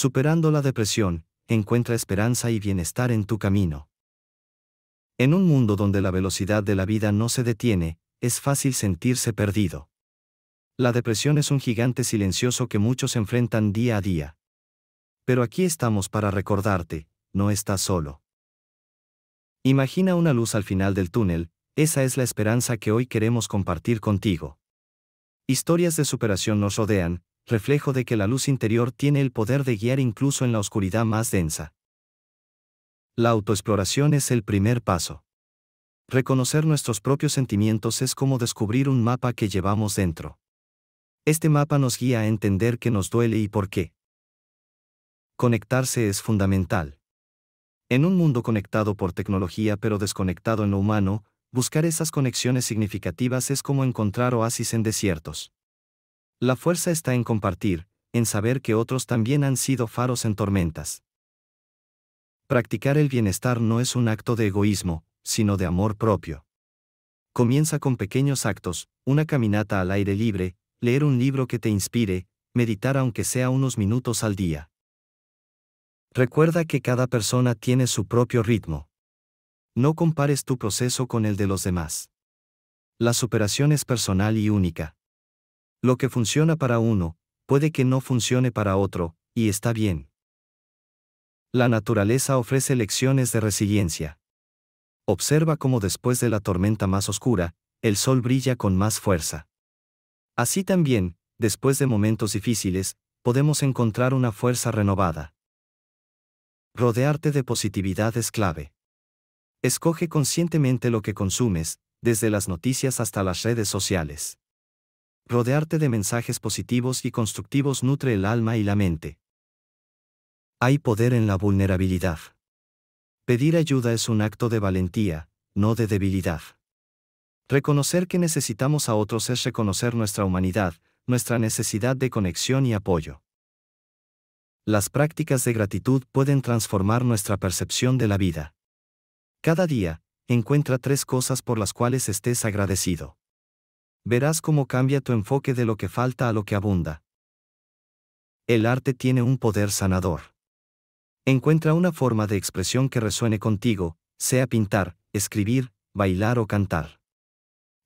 superando la depresión, encuentra esperanza y bienestar en tu camino. En un mundo donde la velocidad de la vida no se detiene, es fácil sentirse perdido. La depresión es un gigante silencioso que muchos enfrentan día a día. Pero aquí estamos para recordarte, no estás solo. Imagina una luz al final del túnel, esa es la esperanza que hoy queremos compartir contigo. Historias de superación nos rodean, reflejo de que la luz interior tiene el poder de guiar incluso en la oscuridad más densa. La autoexploración es el primer paso. Reconocer nuestros propios sentimientos es como descubrir un mapa que llevamos dentro. Este mapa nos guía a entender qué nos duele y por qué. Conectarse es fundamental. En un mundo conectado por tecnología pero desconectado en lo humano, buscar esas conexiones significativas es como encontrar oasis en desiertos. La fuerza está en compartir, en saber que otros también han sido faros en tormentas. Practicar el bienestar no es un acto de egoísmo, sino de amor propio. Comienza con pequeños actos, una caminata al aire libre, leer un libro que te inspire, meditar aunque sea unos minutos al día. Recuerda que cada persona tiene su propio ritmo. No compares tu proceso con el de los demás. La superación es personal y única. Lo que funciona para uno, puede que no funcione para otro, y está bien. La naturaleza ofrece lecciones de resiliencia. Observa cómo después de la tormenta más oscura, el sol brilla con más fuerza. Así también, después de momentos difíciles, podemos encontrar una fuerza renovada. Rodearte de positividad es clave. Escoge conscientemente lo que consumes, desde las noticias hasta las redes sociales rodearte de mensajes positivos y constructivos nutre el alma y la mente. Hay poder en la vulnerabilidad. Pedir ayuda es un acto de valentía, no de debilidad. Reconocer que necesitamos a otros es reconocer nuestra humanidad, nuestra necesidad de conexión y apoyo. Las prácticas de gratitud pueden transformar nuestra percepción de la vida. Cada día, encuentra tres cosas por las cuales estés agradecido verás cómo cambia tu enfoque de lo que falta a lo que abunda. El arte tiene un poder sanador. Encuentra una forma de expresión que resuene contigo, sea pintar, escribir, bailar o cantar.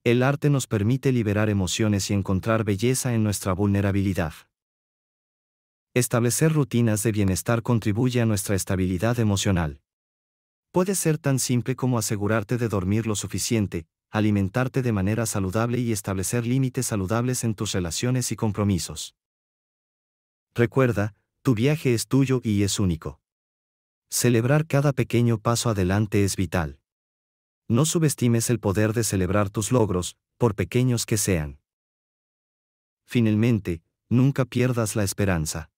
El arte nos permite liberar emociones y encontrar belleza en nuestra vulnerabilidad. Establecer rutinas de bienestar contribuye a nuestra estabilidad emocional. Puede ser tan simple como asegurarte de dormir lo suficiente, alimentarte de manera saludable y establecer límites saludables en tus relaciones y compromisos. Recuerda, tu viaje es tuyo y es único. Celebrar cada pequeño paso adelante es vital. No subestimes el poder de celebrar tus logros, por pequeños que sean. Finalmente, nunca pierdas la esperanza.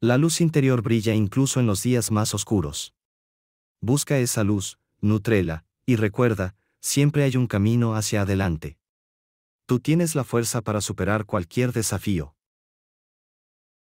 La luz interior brilla incluso en los días más oscuros. Busca esa luz, nutrela, y recuerda, siempre hay un camino hacia adelante. Tú tienes la fuerza para superar cualquier desafío.